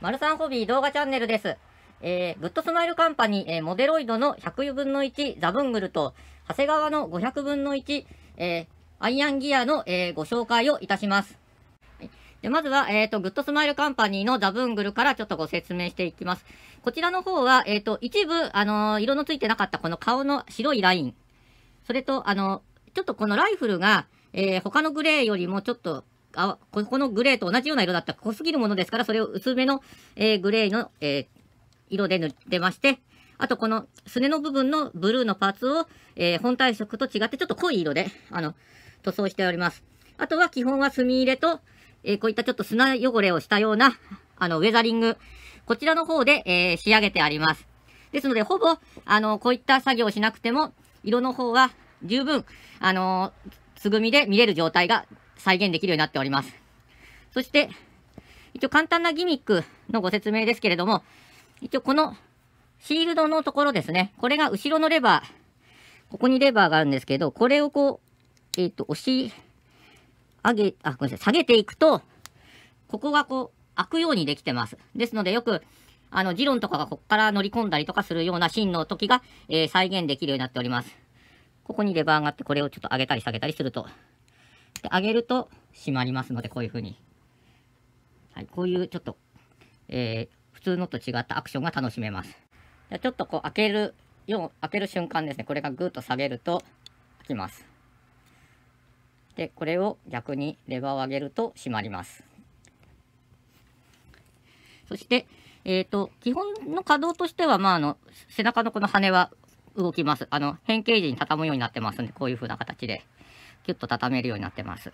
マルサンホビー動画チャンネルです。えー、グッドスマイルカンパニー、えー、モデロイドの100分の1ザブングルと、長谷川の500分の1、えー、アイアンギアの、えー、ご紹介をいたします。でまずは、えっ、ー、と、グッドスマイルカンパニーのザブングルからちょっとご説明していきます。こちらの方は、えっ、ー、と、一部、あの色のついてなかったこの顔の白いライン。それと、あのちょっとこのライフルが、えー、他のグレーよりもちょっとあこのグレーと同じような色だったら濃すぎるものですから、それを薄めの、えー、グレーの、えー、色で塗ってまして、あとこのすねの部分のブルーのパーツを、えー、本体色と違ってちょっと濃い色で、あの、塗装しております。あとは基本は墨入れと、えー、こういったちょっと砂汚れをしたような、あの、ウェザリング、こちらの方で、えー、仕上げてあります。ですので、ほぼ、あの、こういった作業をしなくても、色の方は十分、あのつぐみで見れる状態が再現できるようになっております。そして、一応簡単なギミックのご説明ですけれども、一応このシールドのところですね、これが後ろのレバー、ここにレバーがあるんですけど、これをこう、えっ、ー、と、押し上げ、あ、ごめんなさい、下げていくと、ここがこう、開くようにできてます。ですので、よく、あの、ジロンとかがここから乗り込んだりとかするようなシーンの時が、えー、再現できるようになっております。ここにレバーがあって、これをちょっと上げたり下げたりすると、で、上げると閉まりますので、こういうふうに。はい、こういうちょっと、えー、普通のと違ったアクションが楽しめます。ちょっとこう開ける、よ開ける瞬間ですね、これがぐーっと下げると開きます。で、これを逆にレバーを上げると閉まります。そして、えっ、ー、と、基本の稼働としては、まあ、あの、背中のこの羽は動きます。あの、変形時に畳むようになってますんで、こういうふうな形で。キュッと畳めるようになってます。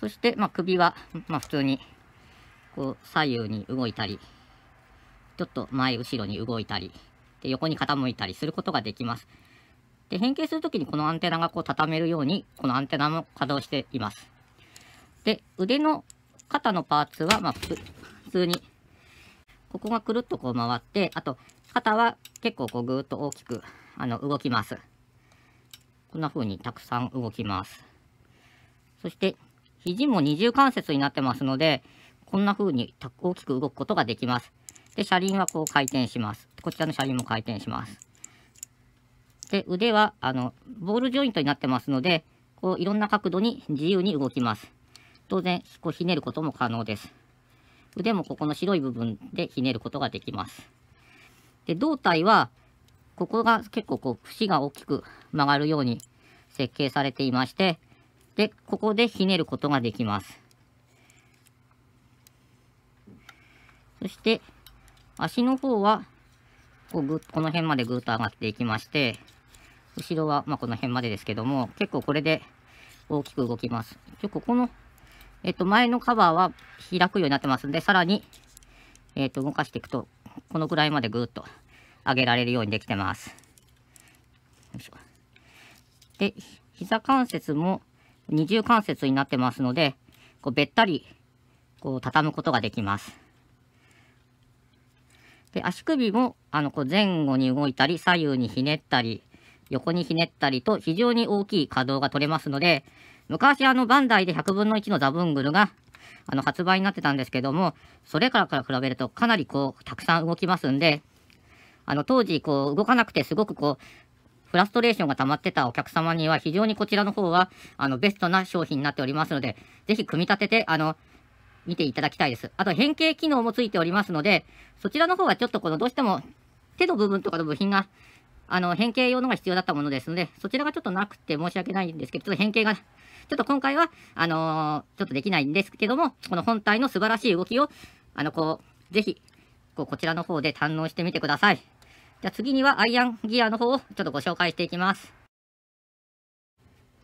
そして、まあ、首は、まあ、普通に、こう、左右に動いたり、ちょっと前後ろに動いたり、で横に傾いたりすることができます。で、変形するときにこのアンテナがこう畳めるように、このアンテナも稼働しています。で、腕の肩のパーツは、まあ、普通に、ここがくるっとこう回って、あと、肩は結構こうぐーっと大きく、あの、動きます。こんな風にたくさん動きます。そして、肘も二重関節になってますので、こんな風に大きく動くことができます。で、車輪はこう回転します。こちらの車輪も回転します。で、腕は、あの、ボールジョイントになってますので、こう、いろんな角度に自由に動きます。当然、こう、ひねることも可能です。腕もここの白い部分でひねることができます。で、胴体は、ここが結構こう節が大きく曲がるように設計されていまして、で、ここでひねることができます。そして、足の方は、こうぐこの辺までぐっと上がっていきまして、後ろは、まあ、この辺までですけども、結構これで大きく動きます。で、ここの、えっと、前のカバーは開くようになってますんで、さらに、えっと、動かしていくと、このくらいまでぐっと上げられるようにできてます。で、膝関節も二重関節になってますので、こうべったりこう畳むことができます。で、足首もあのこう前後に動いたり、左右にひねったり、横にひねったりと非常に大きい可動が取れますので、昔あのバンダイで100分の1のザブングルがあの発売になってたんですけども、それからから比べるとかなりこうたくさん動きますんで、あの当時こう動かなくてすごくこうフラストレーションが溜まってたお客様には非常にこちらの方はあのベストな商品になっておりますので、ぜひ組み立ててあの見ていただきたいです。あと変形機能もついておりますので、そちらの方はちょっとこのどうしても手の部分とかの部品があの変形用のが必要だったものですので、そちらがちょっとなくて申し訳ないんですけど、ちょっと変形が、ちょっと今回はあのー、ちょっとできないんですけども、この本体の素晴らしい動きを、あのこう、ぜひこうこちらの方で堪能してみてください。じゃあ次にはアイアンギアの方をちょっとご紹介していきます。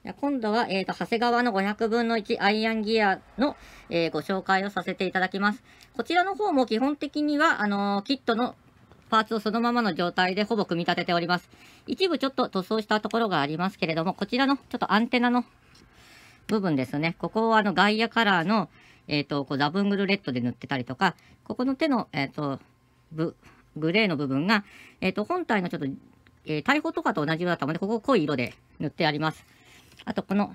じゃ今度は、えっ、ー、と、長谷川の500分の1アイアンギアの、えー、ご紹介をさせていただきます。こちらの方も基本的には、あのー、キットのパーツをそのままの状態でほぼ組み立てております。一部ちょっと塗装したところがありますけれども、こちらのちょっとアンテナの部分ですね。ここをあのガイアカラーの、えっ、ー、と、こうダブングルレッドで塗ってたりとか、ここの手の、えっ、ー、と、部、グレーの部分が、えっ、ー、と、本体のちょっと、えー、大砲とかと同じ色だったので、ここ濃い色で塗ってあります。あと、この、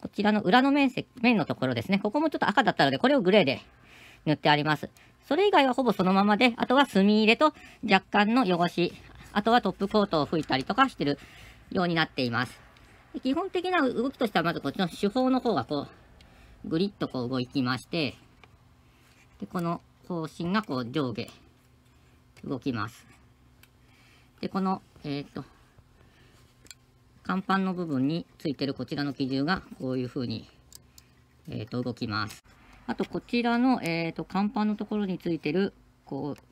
こちらの裏の面積、面のところですね。ここもちょっと赤だったので、これをグレーで塗ってあります。それ以外はほぼそのままで、あとは墨入れと若干の汚し、あとはトップコートを拭いたりとかしてるようになっています。基本的な動きとしては、まずこっちの手法の方がこう、ぐりっとこう動きまして、で、この方針がこう上下動きます。で、この、えっ、ー、と、甲板の部分についてるこちらの機銃がこういうふうに、えっ、ー、と、動きます。あと、こちらの、えっ、ー、と、甲板のところについてる、こう、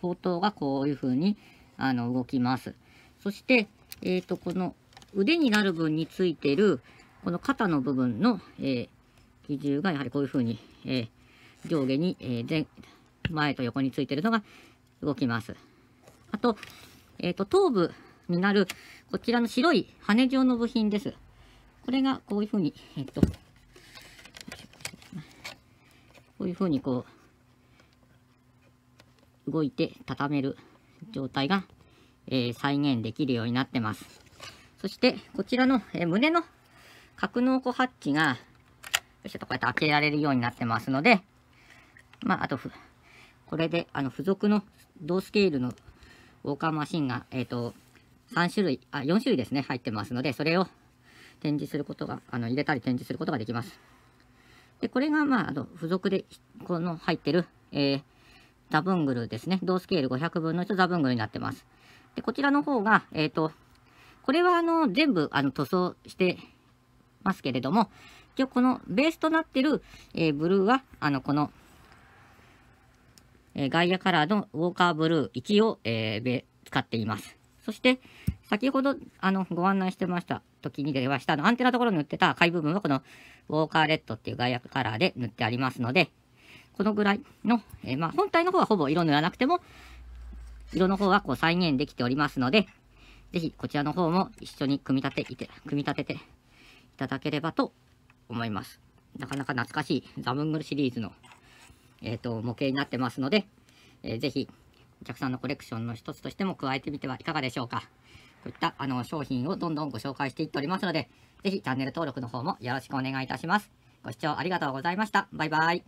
砲塔がこういうふうに、あの、動きます。そして、えっ、と、この腕になる分についてる、この肩の部分の、えー、機銃がやはりこういうふうに、えー、上下に、えー、前と横についてるのが動きます。あと、えっ、ー、と、頭部になる、こちらの白い羽状の部品です。これがこういうふうに、えっ、ー、と、こういうふうにこう、動いて畳める状態が、えー、再現できるようになってます。そして、こちらの、え胸の格納庫ハッチが、ょとこうやって開けられるようになってますので、まあ、あとこれで、あの、付属の同スケールのウォーカーマシンが、えっ、ー、と、三種類、あ、4種類ですね、入ってますので、それを展示することが、あの、入れたり展示することができます。で、これが、まあ、あの、付属で、この入ってる、えー、ザブングルですね。同スケール500分の1ザブングルになってます。で、こちらの方が、えっ、ー、と、これは、あの、全部、あの、塗装してますけれども、一応、このベースとなってる、えー、ブルーは、あの、この、えイアカラーのウォーカーブルー1を、えー、使っています。そして、先ほどあのご案内してました時にでは、下のアンテナのところに塗ってた赤い部分はこのウォーカーレッドっていう外野カラーで塗ってありますので、このぐらいの、えー、まあ、本体の方はほぼ色塗らなくても、色の方はこう再現できておりますので、ぜひこちらの方も一緒に組み立ていて、組み立てていただければと思います。なかなか懐かしいザムングルシリーズのえーと、模型になってますので、えー、ぜひお客さんのコレクションの一つとしても加えてみてはいかがでしょうか。といったあの商品をどんどんご紹介していっておりますので、ぜひチャンネル登録の方もよろしくお願いいたします。ご視聴ありがとうございました。バイバイ。